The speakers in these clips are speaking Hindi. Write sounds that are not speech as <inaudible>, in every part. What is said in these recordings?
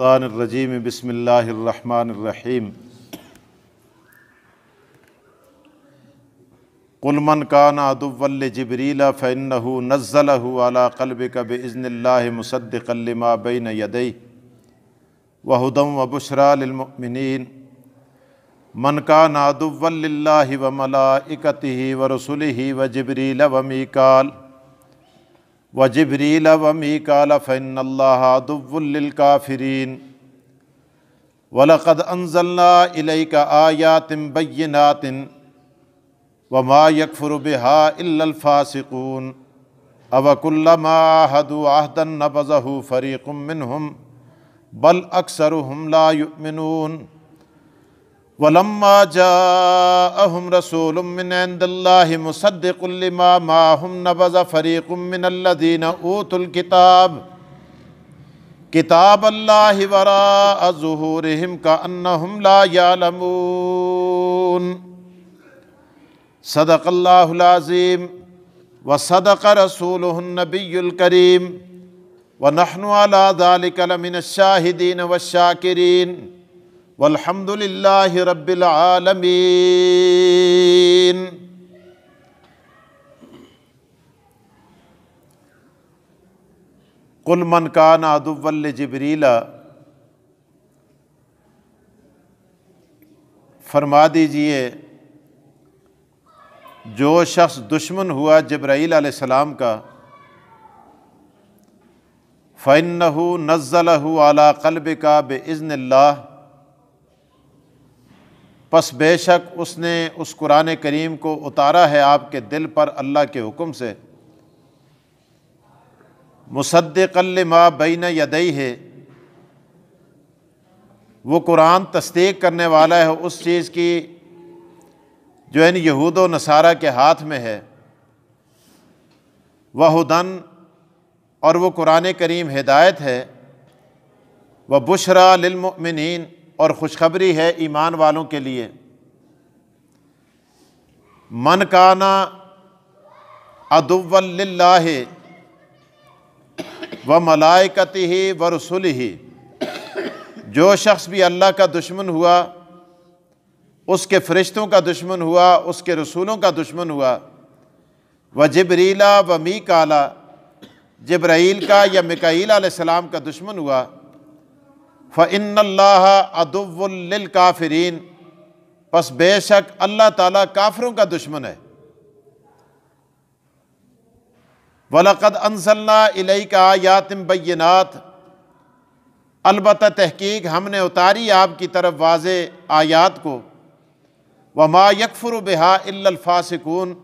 शैतानरजीम बसमीम कुलमन कान अदुवल जबरीला फ़ैन नज़ल अला कल्ब कब इज़्ला मुसद्दिकलमा बिन यदई वहदम वबुशरामिन मन कान अदुवल्ला वमला इकती व रसुल व जबरील व मीकाल व जबरील व मीकाल फ़िनल्लादुल्काफ़रीन वलक़द अनज़ल्ला आयातिम बैनातिन व मा यकफ़र बहा इल्लफ़ासिकून अवकुल्लमा हदु आहदन नबज़हू फ़रीकुम मिनहुम बल अक्सर हम ला युमिनून वलम्मा जाहम सदक़ल्लाज़ीम व सदक रसूल नबीकरीम व नहनुआला दालिकलमिन शाहिदीन व शाकिरीन वल्हम्दुलिल्लाह रब्बिल आलमीन कुल मन कान अदुवल जबरीला फरमा दीजिए जो शख्स दुश्मन हुआ जब्राईल सलाम का फ़ैन नज़ल आला कल्ब का बेज़न पस बेशक उसने उस कुरान करीम को उतारा है आपके दिल पर अल्लाह के हुक्म से मुसदल मा बैन यदई है वो कुरान तस्दीक करने वाला है उस चीज़ की जो इन यहूद व नसारा के हाथ में है वहदन और वो कुरान करीम हिदायत है वह बुशरा लिलमिन और खुशखबरी है ईमान वालों के लिए मन काना अदुवल व मलाइकत ही व रसुल ही जो शख्स भी अल्लाह का दुश्मन हुआ उसके फ़रिश्तों का दुश्मन हुआ उसके रसूलों का दुश्मन हुआ व जबरीला व मी काला जबराइल का या मिकाइल सलाम का दुश्मन हुआ फ़िन अदुल काफरीन बस बेशक अल्लाह ताला काफरों का दुश्मन है वलक़द अनसल्ला का यातिम बैनात अलबत् तहकीक हमने उतारी आपकी तरफ वाज आयात को व मा बिहा बहा इल्लफ़ासिकून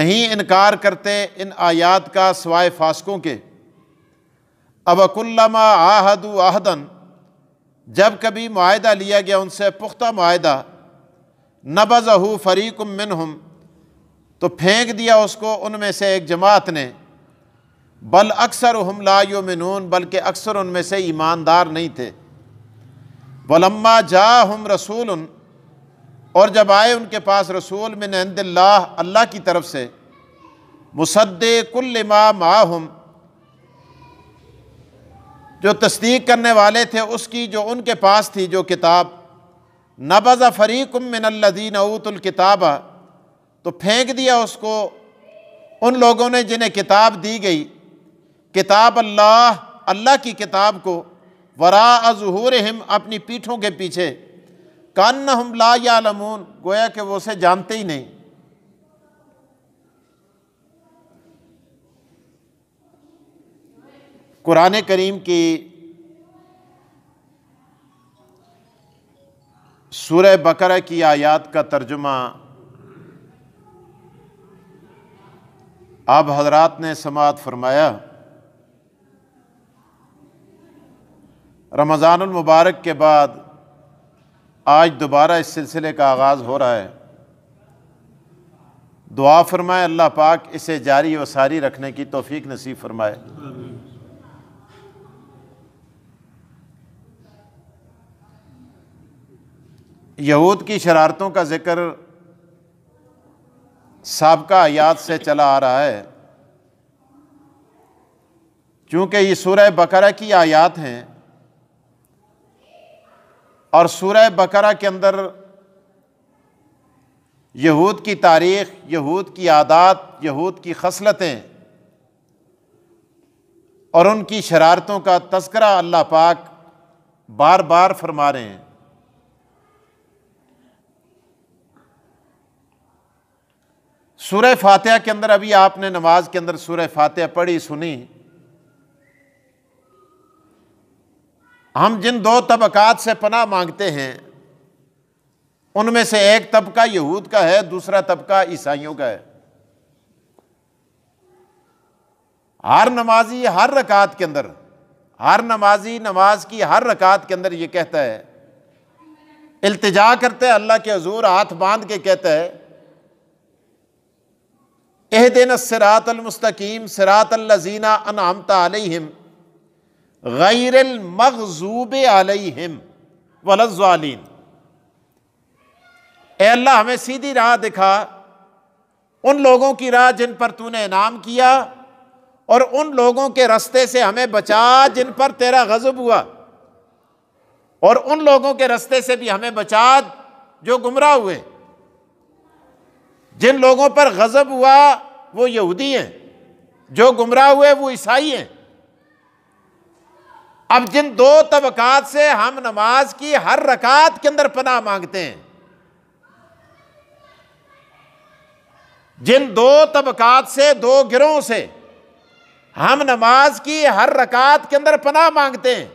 नहीं इनकार करते इन आयात का सवाए फासकों के अवकुल्लमा आहदु आहदन जब कभी माहदा लिया गया उनसे पुख्ता माहदा नबजहू फ़रीकम हम तो फेंक दिया उसको उनमें से एक जमात ने बल अक्सर हम लायो मिन बल्कि अक्सर उनमें से ईमानदार नहीं थे वलम्मा जा हम रसूल उन और जब आए उनके पास रसूल मिन अल्लाह अल्लाह की तरफ से मुसद्दे कुल्ल माँ जो तस्दीक करने वाले थे उसकी जो उनके पास थी जो किताब नबज़ फ़रीक मिनल्लिन किताब तो फेंक दिया उसको उन लोगों ने जिन्हें किताब दी गई किताब अल्लाह अल्लाह की किताब को वरा अजहूर हम अपनी पीठों के पीछे कान हम ला या लमून गोया कि वो उसे जानते ही नहीं कुरान करीम की सूर बकर की आयात का तर्जुमा आप हजरात ने समात फरमाया रमज़ानमबारक के बाद आज दोबारा इस सिलसिले का आगाज़ हो रहा है दुआ फरमाए अल्लाह पाक इसे जारी व सारी रखने की तोफ़ी नसीब फरमाए यहूद की शरारतों का ज़िक्र सबका आयात से चला आ रहा है क्योंकि ये सूरह बकरा की आयात हैं और सूरह बकरा के अंदर यहूद की तारीख यहूद की आदात यहूद की खसलतें और उनकी शरारतों का तस्करा अल्लाह पाक बार बार फरमा रहे हैं सूर फातह के अंदर अभी आपने नमाज के अंदर सूर फातह पढ़ी सुनी हम जिन दो तबकात से पनाह मांगते हैं उनमें से एक तबका यहूद का है दूसरा तबका ईसाइयों का है हर नमाजी हर रकात के अंदर हर नमाजी नमाज की हर रकात के अंदर ये कहता है इल्तिजा करते हैं अल्लाह के हजूर हाथ बांध के कहता है एह दिन सरातमस्तकीम सरातल्लजीना अनामता आलिम गैरमूब आलिम वलजालीन अल्लाह हमें सीधी राह दिखा उन लोगों की राह जिन पर तूने इनाम किया और उन लोगों के रस्ते से हमें बचा जिन पर तेरा गजब हुआ और उन लोगों के रस्ते से भी हमें बचा जो गुमराह हुए जिन लोगों पर गज़ब हुआ वो यहूदी हैं जो गुमराह हुए वो ईसाई हैं अब जिन दो तबकात से हम नमाज की हर रकात के अंदर पनाह मांगते हैं जिन दो तबकात से दो गिरोह से हम नमाज की हर रकात के अंदर पनाह मांगते हैं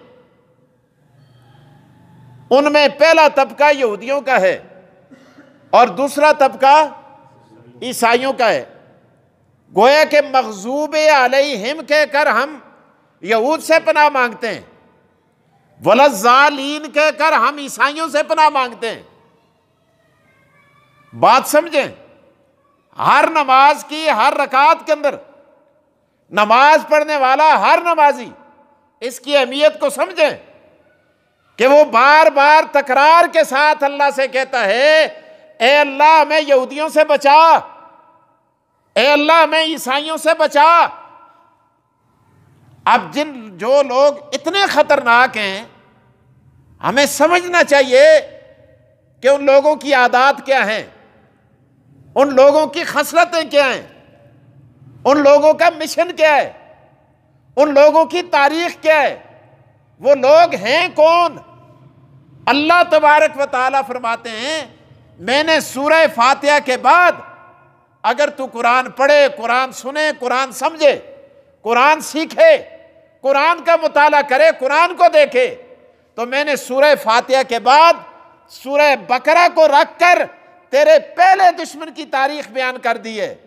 उनमें पहला तबका यहूदियों का है और दूसरा तबका ईसाइयों का है गोया के मखजूब हिम कह कर हम यहूद से पनाह मांगते हैं वलजालीन कह कर हम ईसाइयों से पनाह मांगते हैं बात समझें हर नमाज की हर रकात के अंदर नमाज पढ़ने वाला हर नमाजी इसकी अहमियत को समझें कि वो बार बार तकरार के साथ अल्लाह से कहता है ए अल्लाह हमें यहूदियों से बचा ए अल्लाह हमें ईसाइयों से बचा अब जिन जो लोग इतने खतरनाक हैं हमें समझना चाहिए कि उन लोगों की आदत क्या हैं उन लोगों की खसलतें क्या हैं उन लोगों का मिशन क्या है उन लोगों की तारीख क्या है वो लोग हैं कौन अल्लाह तबारक व ताली फरमाते हैं मैंने सूर्य फातिहा के बाद अगर तू कुरान पढ़े कुरान सुने कुरान समझे कुरान सीखे कुरान का मुताला करे कुरान को देखे तो मैंने सूरह फातिहा के बाद सूरह बकरा को रख कर तेरे पहले दुश्मन की तारीख बयान कर दी है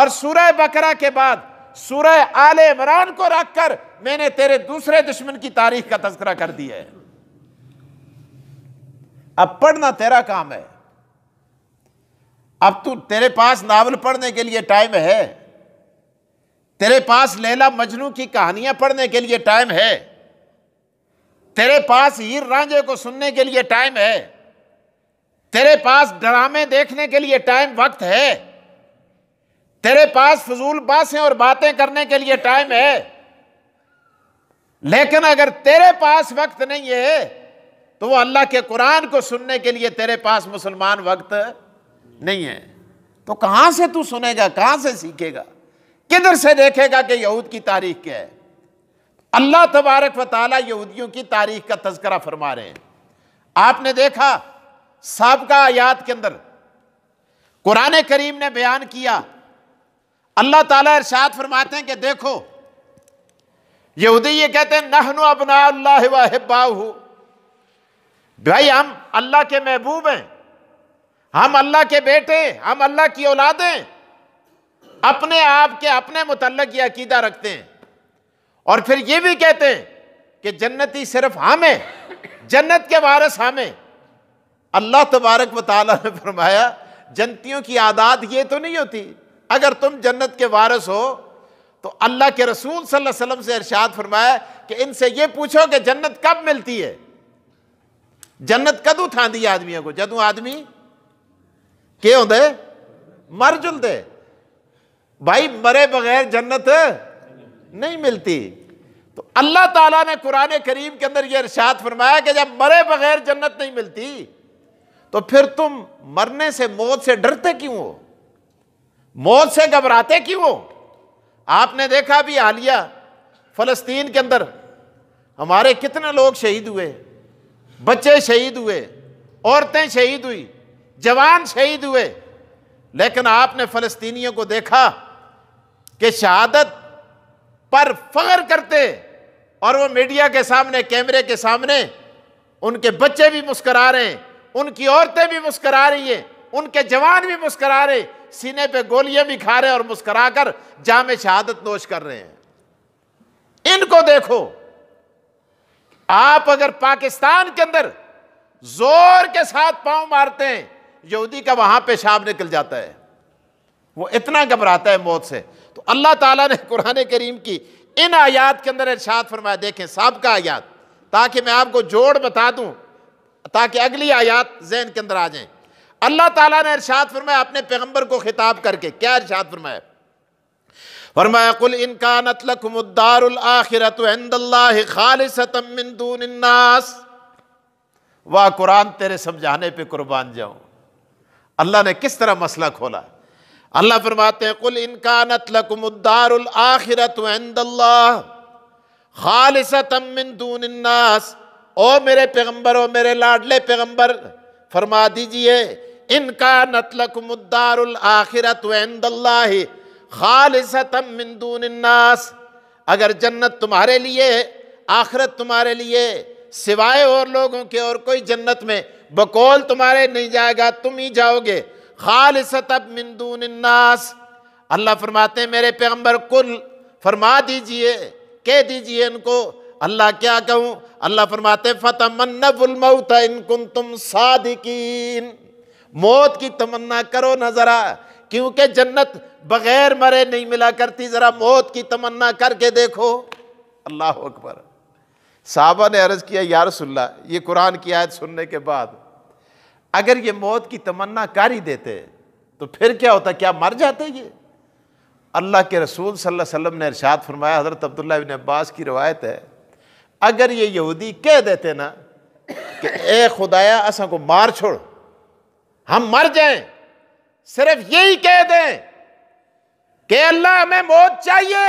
और सूरह बकरा के बाद सूरह आल इमरान को रख कर मैंने तेरे दूसरे दुश्मन की तारीख का तस्करा कर दिया है अब पढ़ना तेरा काम है अब तू तेरे पास नावल पढ़ने के लिए टाइम है तेरे पास लैला मजनू की कहानियां पढ़ने के लिए टाइम है तेरे पास हीर रांझे को सुनने के लिए टाइम है तेरे पास ड्रामे देखने के लिए टाइम वक्त है तेरे पास फजूल बासें और बातें करने के लिए टाइम है लेकिन अगर तेरे पास वक्त नहीं है तो वो अल्लाह के कुरान को सुनने के लिए तेरे पास मुसलमान वक्त नहीं है तो कहां से तू सुनेगा कहां से सीखेगा किधर से देखेगा कि यहूद की तारीख क्या है अल्लाह तबारक वाली यहूदियों की तारीख का तस्करा फरमा रहे हैं आपने देखा सबका आयात के अंदर कुरान करीम ने बयान किया अल्लाह ताला इरशाद फरमाते हैं कि देखो यहूदी ये कहते हैं नहनु अबना अल्लाह वाहिबा भाई हम अल्लाह के महबूब हैं हम अल्लाह के बेटे हम अल्लाह की औलादें अपने आप के अपने मुतलक ये अकीदा रखते हैं और फिर ये भी कहते हैं कि जन्नती सिर्फ हम जन्नत के वारस हमें अल्लाह तबारक वाली ने फरमाया जन्तियों की आदात ये तो नहीं होती अगर तुम जन्नत के वारस हो तो अल्लाह के रसूल सल्लल्लाहु अलैहि वसल्लम से इरशाद फरमाया कि इनसे ये पूछो कि जन्नत कब मिलती है जन्नत कदू थादी आदमियों को जदू आदमी के होंगे मर जुलते भाई मरे बगैर जन्नत नहीं मिलती तो अल्लाह ताला ने कुरान करीम के अंदर यह इरशाद फरमाया कि जब मरे बगैर जन्नत नहीं मिलती तो फिर तुम मरने से मौत से डरते क्यों हो मौत से घबराते क्यों हो आपने देखा भी हालिया फलस्तीन के अंदर हमारे कितने लोग शहीद हुए बच्चे शहीद हुए औरतें शहीद हुई जवान शहीद हुए लेकिन आपने फ़लस्तीनियों को देखा कि शहादत पर फख्र करते और वो मीडिया के सामने कैमरे के सामने उनके बच्चे भी मुस्करा रहे हैं उनकी औरतें भी मुस्करा रही हैं उनके जवान भी मुस्करा रहे सीने पे गोलियां भी खा रहे और मुस्करा कर जाम शहादत नोश कर रहे हैं इनको देखो आप अगर पाकिस्तान के अंदर जोर के साथ पांव मारते हैं यहूदी का वहां पेशाब निकल जाता है वो इतना घबराता है मौत से तो अल्लाह ताला ने कुरान करीम की इन आयात के अंदर इर्शाद फरमाया देखें सबका आयात ताकि मैं आपको जोड़ बता दूं ताकि अगली आयात जहन के अंदर आ जाए अल्लाह ताला ने इर्शाद फरमाया अपने पैगम्बर को खिताब करके क्या इर्शाद फरमाया फरमाया कुल इनका नतलकमदारखिरत वाह कुरान तेरे समझाने पर कुर्बान जाऊं अल्लाह ने किस तरह मसला खोला अल्लाह फरमाते हैं कुल इनकानत लकुमुद्दारुल आखिरत खालिसतमिनदूनन्नास ओ मेरे पैगंबर ओ मेरे लाडले पैगंबर फरमा दीजिए इनका नतलकुमुद्दारुल आखिरत खालिसतमिनदूनन्नास अगर जन्नत तुम्हारे लिए आखिरत तुम्हारे लिए सिवाय और लोगों के और कोई जन्नत में बकौल तुम्हारे नहीं जाएगा तुम ही जाओगे खाल सतब मिंदून नास अल्लाह फरमाते मेरे पैगम्बर कुल फरमा दीजिए कह दीजिए इनको अल्लाह क्या कहूँ अल्लाह फरमाते फ़तमन्नबुलमौत इनकुन तुम सादिकीन मौत की तमन्ना करो ना ज़रा क्योंकि जन्नत बग़ैर मरे नहीं मिला करती ज़रा मौत की तमन्ना करके देखो अल्लाह अकबर साहबा ने अर्ज़ किया या रसुल्ला ये कुरान की आयत सुनने के बाद अगर ये मौत की तमन्ना कारी देते तो फिर क्या होता क्या मर जाते ये अल्लाह के रसूल सल्लल्लाहु अलैहि वसल्लम ने इरशाद फरमाया हज़रत अब्दुल्ला बिन अब्बास की रवायत है अगर ये यहूदी कह देते ना कि ए खुदाया असा को मार छोड़ हम मर जाएं सिर्फ यही कह दें कि अल्लाह हमें मौत चाहिए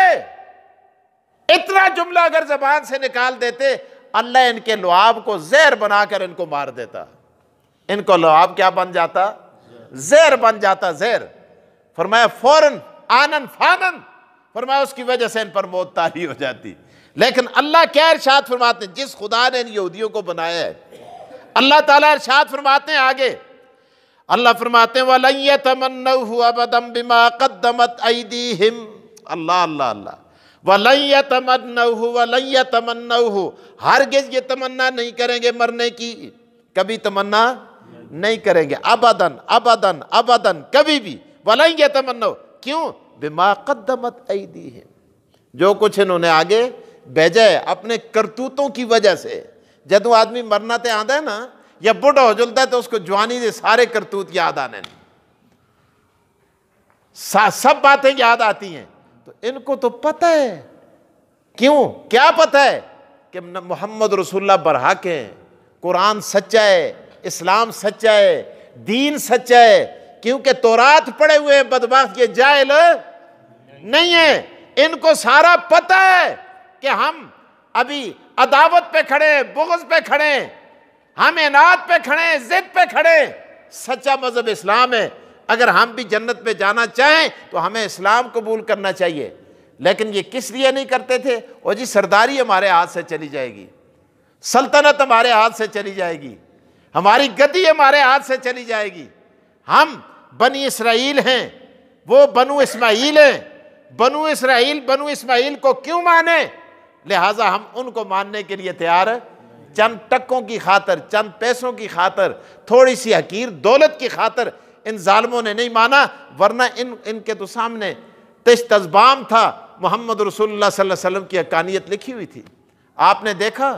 इतना जुमला अगर जबान से निकाल देते अल्लाह इनके लुआब को जहर बनाकर इनको मार देता इनको लुआब क्या बन जाता जहर बन जाता जहर फरमाया फौरन आनन फानन फरमाया उसकी वजह से इन पर मौत तारी हो जाती लेकिन अल्लाह क्या इर्शाद फरमाते हैं जिस खुदा ने इन यहूदियों को बनाया है अल्लाह ताला इर्शाद फरमाते हैं आगे अल्लाह फरमाते हैं वाला तमन्ना हुआ बदम बिमा कदमत अल्लाह अल्लाह अल्लाह वलैया तमन्ना हो वलैया तमन्न हो गिज ये तमन्ना नहीं करेंगे मरने की कभी तमन्ना नहीं करेंगे अबदन अबदन अबदन कभी भी वलैया तमन्नऊ क्यों बिमा कदमत ऐदी है जो कुछ इन्होंने आगे भेजा है अपने करतूतों की वजह से जब आदमी मरना तो आता है ना या बुढ़ा हो जुलता है तो उसको जवानी से सारे करतूत याद आने सब बातें याद आती हैं तो इनको तो पता है क्यों क्या पता है कि मोहम्मद रसुल्ला बरहक हैं कुरान सच्चा है इस्लाम सच्चा है दीन सच्चा है क्योंकि तोरात पड़े हुए हैं बदबाक ये जायल नहीं है इनको सारा पता है कि हम अभी अदावत पे खड़े हैं बुगज पे खड़े हैं हम इनात पे खड़े हैं जिद पे खड़े हैं सच्चा मजहब इस्लाम है अगर हम भी जन्नत में जाना चाहें तो हमें इस्लाम कबूल करना चाहिए लेकिन ये किस लिए नहीं करते थे और जी सरदारी हमारे हाथ से चली जाएगी सल्तनत हमारे हाथ से चली जाएगी हमारी गद्दी हमारे हाथ से चली जाएगी हम बनी इसराइल हैं वो बनु इसमाइल हैं बनु इसराइल बनु इसमाइल को क्यों माने लिहाजा हम उनको मानने के लिए तैयार हैं चंद टक्कों की खातर चंद पैसों की खातर थोड़ी सी हकीर दौलत की खातर इन ालमों ने नहीं माना वरना इन इनके तो सामने तश तजबाम था मोहम्मद रसोल्ला वसम की अकानियत लिखी हुई थी आपने देखा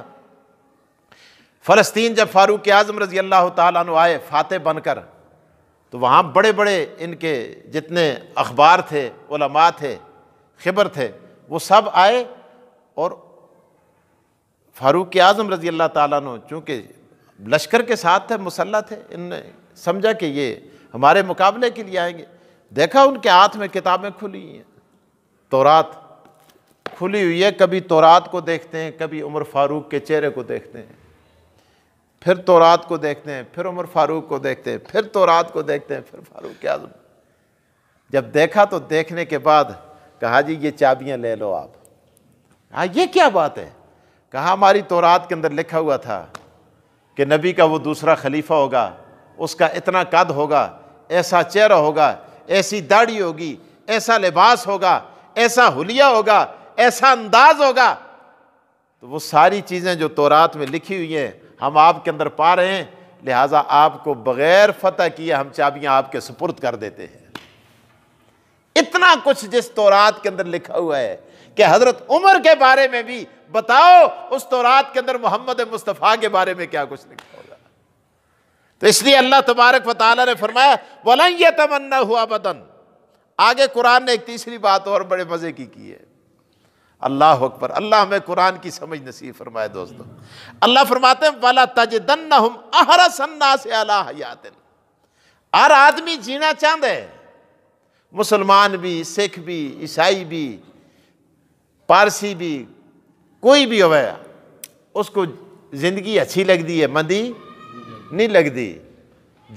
फ़लस्तीन जब फ़ारूक आज़म रज़ी अल्लाह तु आए फ़ातह बनकर तो वहाँ बड़े बड़े इनके जितने अखबार थे ओलमा थे खबर थे वो सब आए और फ़ारूक आज़म रज़ी अल्लाह तु चूँकि लश्कर के साथ थे मुसल्ला थे इन समझा कि ये हमारे मुकाबले के लिए आएंगे देखा उनके हाथ में किताबें खुली हैं तोरात खुली हुई है कभी तोरात को देखते हैं कभी उमर फारूक के चेहरे को देखते हैं फिर तोरात को देखते हैं फिर उमर फारूक को देखते हैं फिर तोरात को देखते हैं फिर फारूक आजम जब देखा तो देखने के बाद कहा जी ये चाबियां ले लो आप हाँ ये क्या बात है कहा हमारी तोरात के अंदर लिखा हुआ था कि नबी का वो दूसरा खलीफा होगा उसका इतना कद होगा ऐसा चेहरा होगा ऐसी दाढ़ी होगी ऐसा लिबास होगा ऐसा हुलिया होगा ऐसा अंदाज होगा तो वो सारी चीज़ें जो तोरात में लिखी हुई हैं हम आपके अंदर पा रहे हैं लिहाजा आपको बग़ैर फतह किए हम चाबियां आपके सुपुर्द कर देते हैं इतना कुछ जिस तोरात के अंदर लिखा हुआ है कि हज़रत उमर के बारे में भी बताओ उस तोरात के अंदर मोहम्मद मुस्तफ़ा के बारे में क्या कुछ लिखा हुआ तो इसलिए अल्लाह तबारक वाल ने फरमाया वलन यह तमन्ना हुआ बदन आगे कुरान ने एक तीसरी बात और बड़े मज़े की की है अल्लाह अकबर अल्लाह हमें कुरान की समझ नसीब फरमाए दोस्तों अल्लाह फरमाते हैं वाला तजदन हम अहरा सन्ना से अला हयातिन हर आदमी जीना चाहते मुसलमान भी सिख भी ईसाई भी पारसी भी कोई भी हो उसको ज़िंदगी अच्छी लगती है मंदी नहीं लगती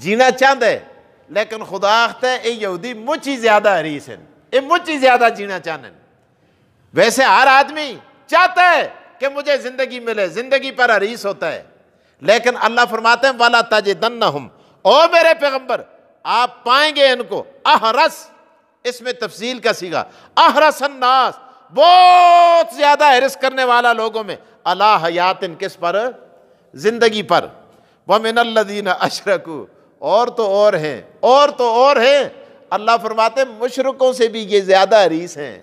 जीना चाहता है लेकिन खुदा आखता है ये यहूदी मुझ ही ज़्यादा हरीस हैं ये मुझ ही ज़्यादा जीना चाहन वैसे हर आदमी चाहता है कि मुझे ज़िंदगी मिले ज़िंदगी पर हरीस होता है लेकिन अल्लाह फरमाते हैं वाला दन न हम ओ मेरे पैगम्बर आप पाएंगे इनको अहरस इसमें तफसील का सीगा अहरस अन्नास बहुत ज़्यादा हरस करने वाला लोगों में अला हयात इन किस पर ज़िंदगी पर व मिनल्लिन अशरकू और तो और हैं और तो और हैं अल्लाह फरमाते मुशरकों से भी ये ज़्यादा रीस हैं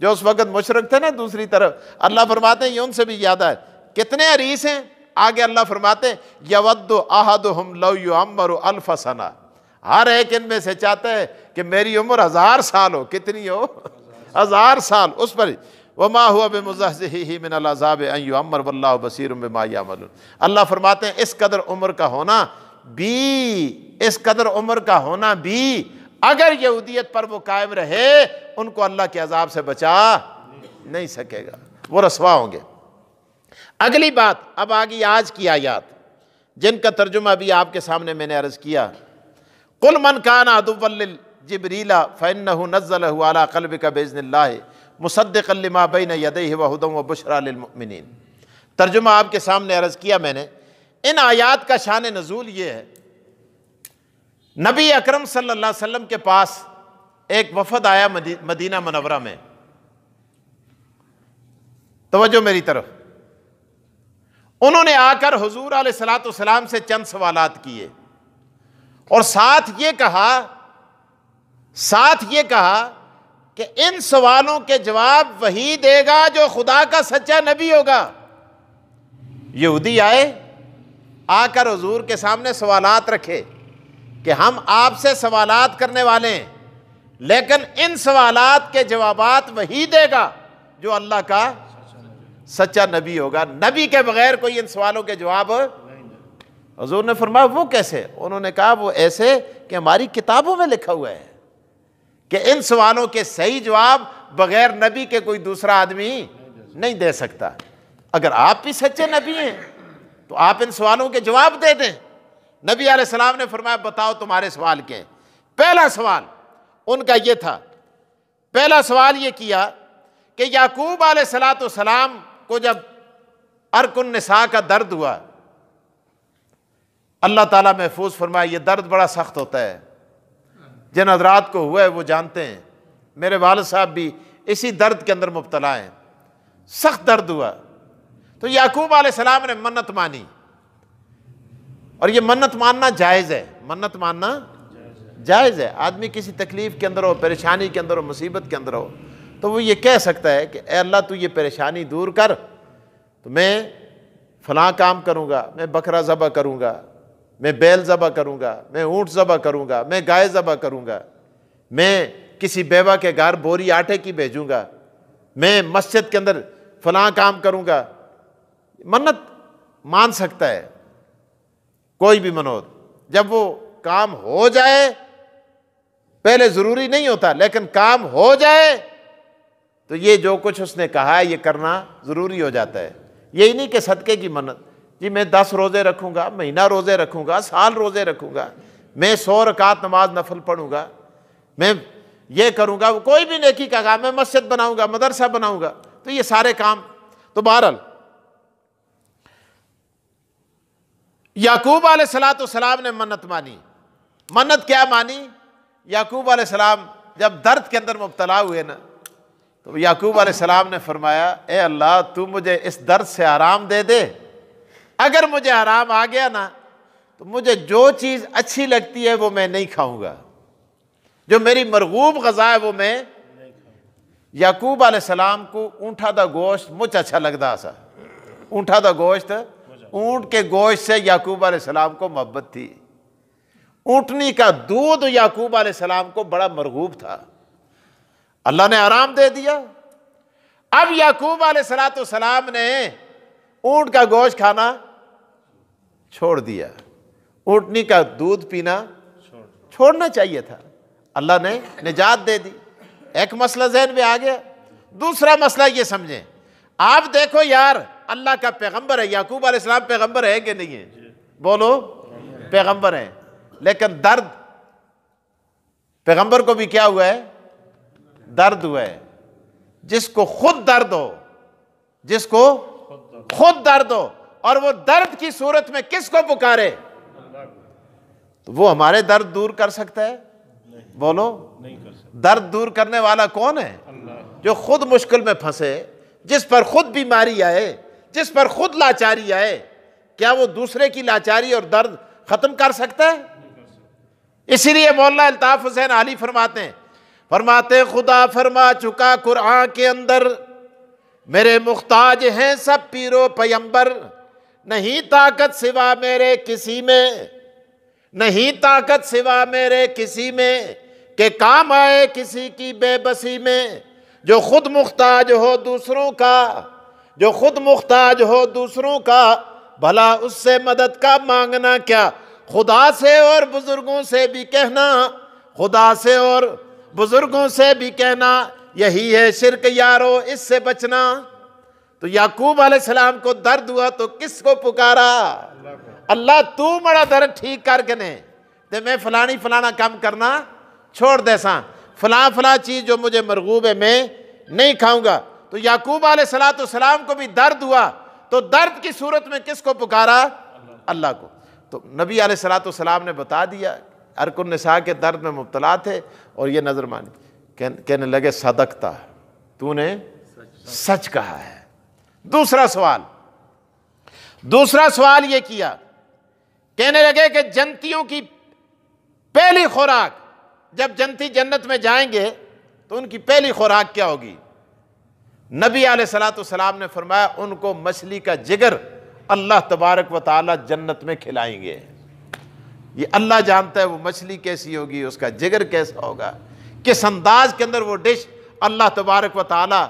जो उस वक़्त मुशरक थे ना दूसरी तरफ अल्लाह फरमाते ये उनसे भी ज़्यादा है कितने अरीस हैं आगे अल्लाह फरमाते यवद आहद हम लव अमर अल्फसना हर एक इनमें से चाहता है कि मेरी उम्र हज़ार साल हो कितनी हो हज़ार साल उस पर वमा हुआ बे मुजहही मिन अजाब अमर वल्ला बसर बमायामल अल्लाह फरमाते हैं इस कदर उम्र का होना भी इस कदर उम्र का होना भी अगर यहूदियत पर वो कायम रहे उनको अल्लाह के अजाब से बचा नहीं सकेगा वो रसवा होंगे अगली बात अब आ गई आज की आयात जिनका तर्जुमा अभी आपके सामने मैंने अर्ज़ किया कुल मन कान अदुबल जबरीला फ़ैन नज़ल वाला का बेजन मुसद्दिकलमा बिन यदय वहदम व बशरामिन तर्जुमा आपके सामने अर्ज़ किया मैंने इन आयात का शान नज़ूल ये है नबी अकरम सल्लल्लाहु अलैहि वसल्लम के पास एक वफद आया मदीना मनवरा में तवज्जो मेरी तरफ उन्होंने आकर हजूर सलाम से चंद सवाल किए और साथ ये कहा साथ ये कहा कि इन सवालों के जवाब वही देगा जो खुदा का सच्चा नबी होगा यहूदी आए आकर हजूर के सामने सवालात रखे कि हम आपसे सवालात करने वाले हैं लेकिन इन सवालात के जवाबात वही देगा जो अल्लाह का सच्चा नबी होगा नबी के बगैर कोई इन सवालों के जवाब हजूर ने फरमाया वो कैसे उन्होंने कहा वो ऐसे कि हमारी किताबों में लिखा हुआ है कि इन सवालों के सही जवाब बगैर नबी के कोई दूसरा आदमी नहीं दे सकता अगर आप भी सच्चे नबी हैं तो आप इन सवालों के जवाब दे दें नबी आलाम ने फरमाया बताओ तुम्हारे सवाल के पहला सवाल उनका यह था पहला सवाल ये किया कि याकूब सलाम को जब अरकुन नसा का दर्द हुआ अल्लाह ताला महफूज फरमाया ये दर्द बड़ा सख्त होता है जिन हजरात को हुआ है वो जानते हैं मेरे वाल साहब भी इसी दर्द के अंदर मुबतला हैं सख्त दर्द हुआ तो याकूब सलाम ने मन्नत मानी और ये मन्नत मानना जायज़ है मन्नत मानना जायज़ है आदमी किसी तकलीफ़ के अंदर हो परेशानी के अंदर हो मुसीबत के अंदर हो तो वो ये कह सकता है कि अल्लाह तू ये परेशानी दूर कर तो मैं फ़लाँ काम करूँगा मैं बकरा ज़बह करूँगा मैं बैल ज़बा करूँगा मैं ऊँट ज़बा करूँगा मैं गाय ज़बा करूँगा मैं किसी बेवा के घर बोरी आटे की भेजूँगा मैं मस्जिद के अंदर फलां काम करूँगा मन्नत मान सकता है कोई भी मनोद जब वो काम हो जाए पहले ज़रूरी नहीं होता लेकिन काम हो जाए तो ये जो कुछ उसने कहा है ये करना ज़रूरी हो जाता है यही नहीं कि सदक़े की मन्नत कि मैं दस रोज़े रखूँगा महीना रोज़े रखूँगा साल रोज़े रखूँगा मैं सौ रकात नमाज नफल पढ़ूँगा मैं ये करूँगा वो कोई भी नेकी का काम मैं मस्जिद बनाऊँगा मदरसा बनाऊँगा तो ये सारे काम तो बहरल याकूब सलाम ने मन्नत मानी मन्नत क्या मानी याकूब सलाम जब दर्द के अंदर मुबतला हुए ना तो याकूब सलाम ने फरमाया ए अल्लाह तू मुझे इस दर्द से आराम दे दे अगर मुझे आराम आ गया ना तो मुझे जो चीज़ अच्छी लगती है वो मैं नहीं खाऊंगा जो मेरी मरगूब गजा है वो मैं याकूब आलाम को ऊँटा दा गोश्त मुझ अच्छा लगता सा ऊँठा दा गोश्त ऊँट के गोश्त से याकूब आलाम को मोहब्बत थी ऊँटनी का दूध याकूब आलाम को बड़ा मरगूब था अल्लाह ने आराम दे दिया अब याकूब सलाम ने ऊंट का गोश्त खाना छोड़ दिया ऊटनी का दूध पीना छोड़ना चाहिए था अल्लाह ने निजात दे दी एक मसला जहन में आ गया दूसरा मसला ये समझें आप देखो यार अल्लाह का पैगंबर है याकूब आलाम पैगंबर है कि नहीं है बोलो पैगंबर है लेकिन दर्द पैगंबर को भी क्या हुआ है दर्द हुआ है जिसको खुद दर्द हो जिसको खुद दर्द हो और वो दर्द की सूरत में किसको पुकारे तो वो हमारे दर्द दूर कर सकता है नहीं। बोलो नहीं कर सकता। दर्द दूर करने वाला कौन है जो खुद मुश्किल में फंसे जिस पर खुद बीमारी आए जिस पर खुद लाचारी आए क्या वो दूसरे की लाचारी और दर्द खत्म कर सकता है इसीलिए मौलाना अल्ताफ़ हुसैन अली फरमाते हैं फरमाते खुदा फरमा चुका कुरान के अंदर मेरे मुख्ताज हैं सब पीरो पयंबर नहीं ताकत सिवा मेरे किसी में नहीं ताकत सिवा मेरे किसी में के काम आए किसी की बेबसी में जो खुद मुख्ताज हो दूसरों का जो खुद मुख्ताज हो दूसरों का भला उससे मदद का मांगना क्या खुदा से और बुज़ुर्गों से भी कहना खुदा से और बुज़ुर्गों से भी कहना यही है शिरक यारो इससे बचना तो याकूब सलाम को दर्द हुआ तो किसको पुकारा अल्लाह तू मरा दर्द ठीक करके ने ते मैं फलानी फलाना काम करना छोड़ दे सा फला फला चीज़ जो मुझे मरगूब है मैं नहीं खाऊंगा तो याकूब सलात सलाम को भी दर्द हुआ तो दर्द की सूरत में किसको पुकारा अल्लाह को तो नबी सलात सलाम ने बता दिया अरकुन नसा के दर्द में मुबतला थे और ये नज़र मानी कहने लगे सदकता तूने सच कहा है दूसरा सवाल दूसरा सवाल यह किया कहने लगे कि जंतियों की पहली खुराक जब जंती जन्नत में जाएंगे तो उनकी पहली खुराक क्या होगी नबी सलाम ने फरमाया उनको मछली का जिगर अल्लाह तबारक व ताली जन्नत में खिलाएंगे ये अल्लाह जानता है वो मछली कैसी होगी उसका जिगर कैसा होगा किस अंदाज के अंदर वो डिश अल्लाह तबारक व ताला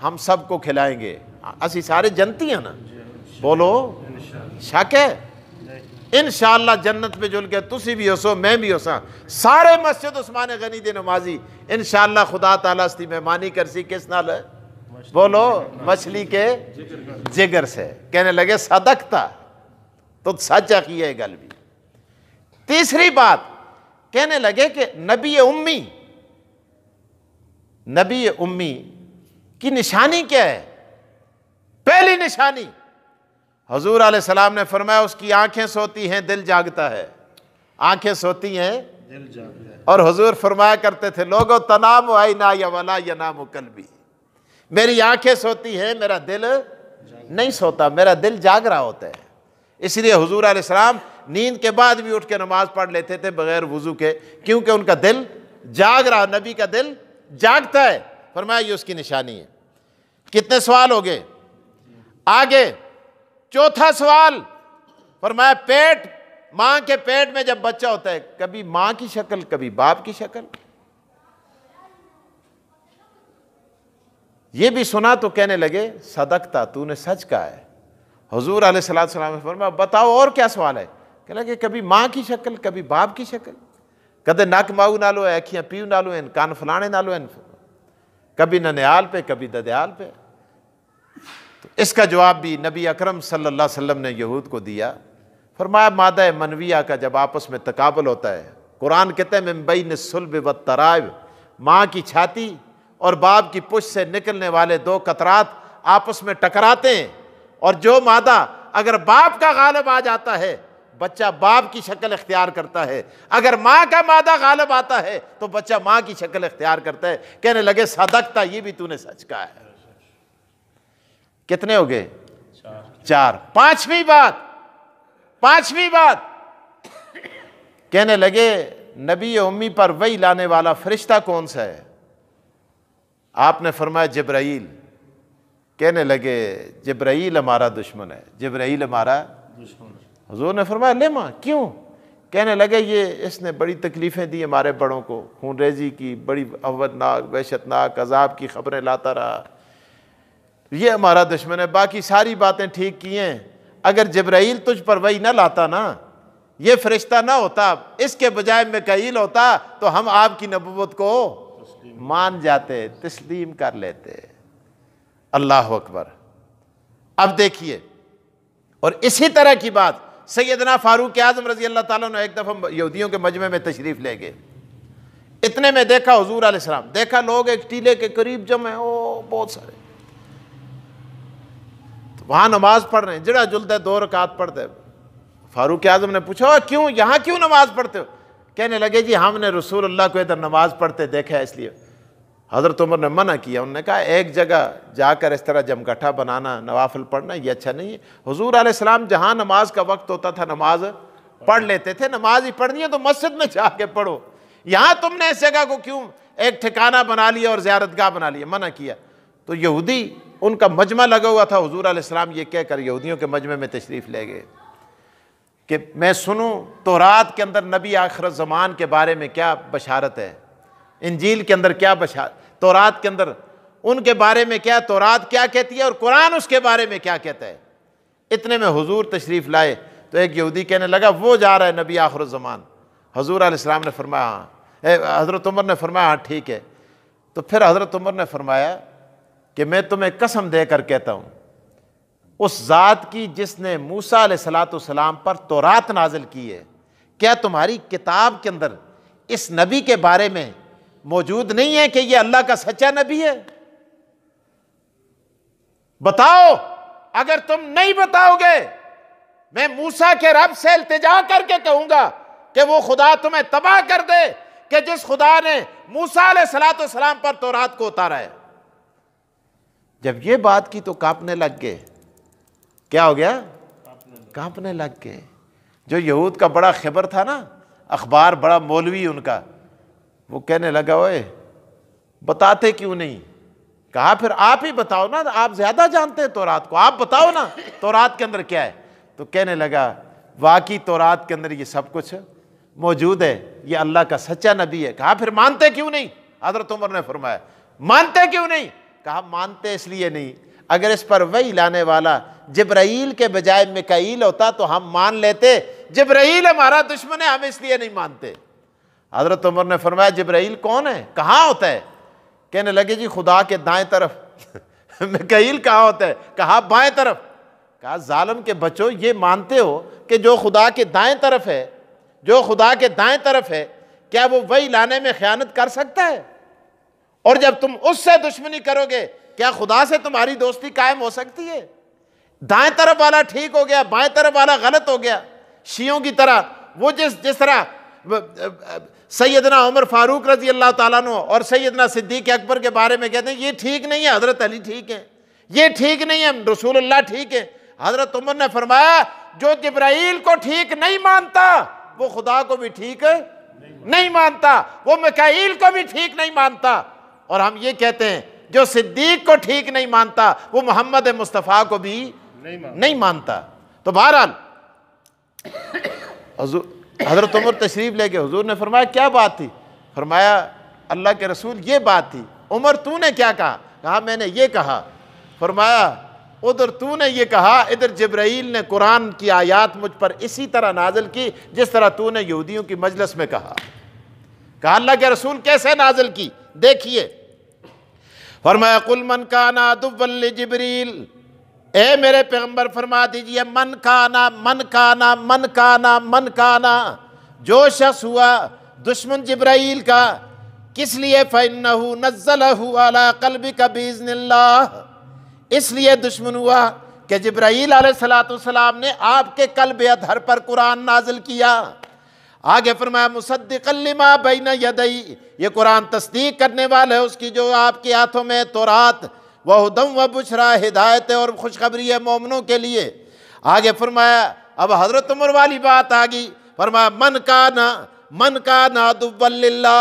हम सबको खिलाएंगे असी सारे जनती हैं ना बोलो शक है इन जन्नत में जुल के तुसी भी होसो मैं भी होसा सारे मस्जिद उस्मान गनी दे नमाजी इन खुदा तला इसकी मेहमानी सी किस नाल बोलो मछली के जिगर से कहने लगे सदकता तो सच आखी है गल भी तीसरी बात कहने लगे कि नबी उम्मी नबी उम्मी की निशानी क्या है पहली निशानी हजूर सलाम ने फरमाया उसकी आंखें सोती हैं दिल जागता है आंखें सोती हैं दिल जागता है और हजूर फरमाया करते थे लोगो तनाम आई ना या वाला या ना मुकलबी मेरी आंखें सोती हैं मेरा दिल नहीं सोता मेरा दिल जाग रहा होता है इसलिए हजूर आसमाम नींद के बाद भी उठ के नमाज़ पढ़ लेते थे बगैर वज़ू के क्योंकि उनका दिल जाग रहा नबी का दिल जागता है फरमाया ये उसकी निशानी है कितने सवाल हो गए आगे चौथा सवाल फरमाया पेट माँ के पेट में जब बच्चा होता है कभी माँ की शक्ल कभी बाप की शक्ल ये भी सुना तो कहने लगे सदकता तूने सच कहा है हजूर सलाम फरमा बताओ और क्या सवाल है कहला कि कभी माँ की शक्ल कभी बाप की शक्ल कदे नक माऊ नालो है अखियाँ पीऊ नालो आहिनि कान फलाने नालो आहिनि कभी ननयाल पे कभी ददयाल पे तो इसका जवाब भी नबी अकरम सल्लल्लाहु अलैहि वसल्लम ने यहूद को दिया फरमाया मादा मनविया का जब आपस में तकाबल होता है कुरान कहते हैं मुंबई ने सुलब व तराब माँ की छाती और बाप की पुश से निकलने वाले दो कतरात आपस में टकराते हैं और जो मादा अगर बाप का गालब आ जाता है बच्चा बाप की शक्ल अख्तियार करता है अगर माँ का मादा गालब आता है तो बच्चा माँ की शक्ल अख्तियार करता है कहने लगे सदकता ये भी तूने सच कहा है कितने हो गए चार, पांचवी बात पांचवी बात कहने लगे नबी उम्मी पर वही लाने वाला फरिश्ता कौन सा है आपने फरमाया जब्राइल कहने लगे जब्राइल हमारा दुश्मन है जब्राइल हमारा दुश्मन है हजूर ने फरमाया लेमा क्यों कहने लगे ये इसने बड़ी तकलीफ़ें दी हमारे बड़ों को खून रेजी की बड़ी अवतनाक वहशतनाक अजाब की खबरें लाता रहा ये हमारा दुश्मन है बाकी सारी बातें ठीक की हैं अगर जब्राइल तुझ पर वही ना लाता ना ये फरिश्ता ना होता इसके बजाय में कईल होता तो हम आपकी नबूत को मान जाते तस्लीम कर लेते अल्लाह अकबर अब देखिए और इसी तरह की बात सैदना फारूक आजम रजी अल्लाह तुम एक दफ़ा यहूदियों के मजमे में तशरीफ़ ले गए इतने में देखा हजूर आसमाम देखा लोग एक टीले के करीब जमे ओ बहुत सारे तो वहाँ नमाज पढ़ रहे हैं जड़ा जुलता है दो रकात पढ़ते फारूक आजम ने पूछा क्यों यहाँ क्यों नमाज पढ़ते हो कहने लगे जी हमने रसूल अल्लाह को इधर नमाज पढ़ते देखा है इसलिए हज़रत उमर ने मना किया उन्होंने कहा एक जगह जाकर इस तरह जमगठा बनाना नवाफिल पढ़ना ये अच्छा नहीं है हजूर आसमाम जहाँ नमाज का वक्त होता था नमाज पढ़ लेते थे नमाज ही पढ़नी है तो मस्जिद में जाके पढ़ो यहाँ तुमने इस जगह को क्यों एक ठिकाना बना लिया और ज्यारतगाह बना लिया मना किया तो यहूदी उनका मजमा लगा हुआ था हजूर आसमाम ये कहकर यहूदियों के मजमे में तशरीफ़ ले गए कि मैं सुनूँ तो रात के अंदर नबी आखिर ज़मान के बारे में क्या बशारत है इंजील के अंदर क्या बशारत तोरात के अंदर उनके बारे में क्या तोरात क्या कहती है और कुरान उसके बारे में क्या कहता है इतने में हुजूर तशरीफ़ लाए तो एक यहूदी कहने लगा वो जा रहा है नबी आखर ज़मान हजूर आलाम ने फरमाया हाँ हज़रत उमर ने फरमाया हाँ ठीक है तो फिर हज़रत उमर ने फरमाया कि मैं तुम्हें कसम दे कर कहता हूँ उस ज़ात की जिसने मूसा सलाम पर तोरात नाजिल की है क्या तुम्हारी किताब के अंदर इस नबी के बारे में मौजूद नहीं है कि यह अल्लाह का सच्चा नबी है बताओ अगर तुम नहीं बताओगे मैं मूसा के रब से इल्तजा करके कहूंगा कि वो खुदा तुम्हें तबाह कर दे कि जिस खुदा ने मूसा सलात सलाम पर रात को उतारा है जब ये बात की तो कांपने लग गए क्या हो गया कांपने लग गए जो यहूद का बड़ा खबर था ना अखबार बड़ा मौलवी उनका वो कहने लगा ओए बताते क्यों नहीं कहा फिर आप ही बताओ ना आप ज़्यादा जानते हैं तोरात को आप बताओ ना तोरात के अंदर क्या है तो कहने लगा वाकई तोरात के अंदर ये सब कुछ मौजूद है ये अल्लाह का सच्चा नबी है कहा फिर मानते क्यों नहीं हजरत उमर ने फरमाया मानते क्यों नहीं कहा मानते इसलिए नहीं अगर इस पर वही लाने वाला जबराइल के बजाय मिकाइल होता तो हम मान लेते जबराइल हमारा दुश्मन है हम इसलिए नहीं मानते हज़रत उमर ने फरमाया जब्राइल कौन है कहाँ होता है कहने लगे जी खुदा के दाएं तरफ <laughs> मिकाइल कहाँ होता है कहा बाएं तरफ कहा जालम के बच्चों ये मानते हो कि जो खुदा के दाएं तरफ है जो खुदा के दाएं तरफ है क्या वो वही लाने में ख्यानत कर सकता है और जब तुम उससे दुश्मनी करोगे क्या खुदा से तुम्हारी दोस्ती कायम हो सकती है दाएं तरफ वाला ठीक हो गया बाएं तरफ वाला गलत हो गया शियों की तरह वो जिस जिस तरह सैदना उमर फारूक रजी अल्लाह ताला और सैदना सिद्दीक अकबर के बारे में कहते हैं ये ठीक नहीं है हज़रत अली ठीक है ये ठीक नहीं है रसूल अल्लाह ठीक है हज़रत उमर ने फरमाया जो जब्राइल को ठीक नहीं मानता वो खुदा को भी ठीक नहीं मानता वो मिकाइल को भी ठीक नहीं मानता और हम ये कहते हैं जो सिद्दीक को ठीक नहीं मानता वो मोहम्मद मुस्तफ़ा को भी नहीं मानता, नहीं मानता। तो बहरहाल हज़रत उमर तशरीफ़ लेके हजूर ने फरमाया क्या बात थी फरमाया अल्लाह के रसूल ये बात थी उमर तूने क्या कहा कहा मैंने ये कहा फरमाया उधर तूने ये कहा इधर जब्राइल ने कुरान की आयात मुझ पर इसी तरह नाजल की जिस तरह तूने यहूदियों की मजलस में कहा कहा अल्लाह के रसूल कैसे नाजिल की देखिए फरमाया कुल मन का नादुबल जबरील ए मेरे पैगंबर फरमा दीजिए मन काना मन काना मन काना मन काना जो शख्स हुआ दुश्मन जब्राइल का किस लिए फ़ैन नज़ल अला कल्ब कबीज़नल्ला इसलिए दुश्मन हुआ कि जब्राइल सलाम ने आपके कल्ब अधर पर कुरान नाजिल किया आगे फरमाया मुसद्दिकलिमा बैन यदई ये कुरान तस्दीक करने वाले उसकी जो आपके हाथों में तो रात वहदम व बुशरा हिदायत और खुशखबरी है मोमनों के लिए आगे फरमाया अब हज़रत उम्र वाली बात आ गई फरमाया मन का ना मन का नादुबल्ला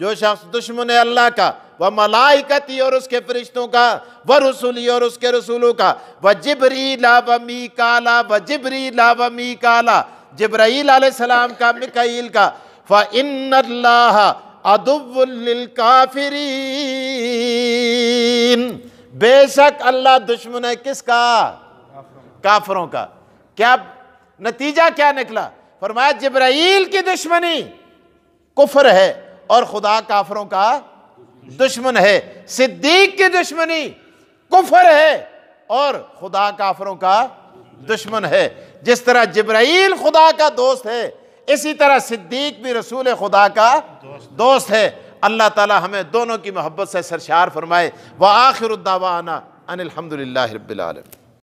जो शख्स दुश्मन है अल्लाह का वह मलाइकती और उसके फरिश्तों का व रसूली और उसके रसूलों का व जबरी ला व मी काला व जबरी ला व मी काला जबरील सलाम का मिकाइल का व इन अदुबुल काफिरीन बेशक अल्लाह दुश्मन है किसका काफरों का क्या नतीजा क्या निकला फरमाया जिब्राइल की दुश्मनी कुफर है और खुदा काफरों का दुश्मन है सिद्दीक की दुश्मनी कुफर है और खुदा काफरों का दुश्मन है जिस तरह जिब्राइल खुदा का दोस्त है इसी तरह सिद्दीक भी रसूल खुदा का दोस्त है अल्लाह ताला हमें दोनों की मोहब्बत से सरशार फरमाए व आखिर उद्दावाना अनिलहमदिल्ला रबालम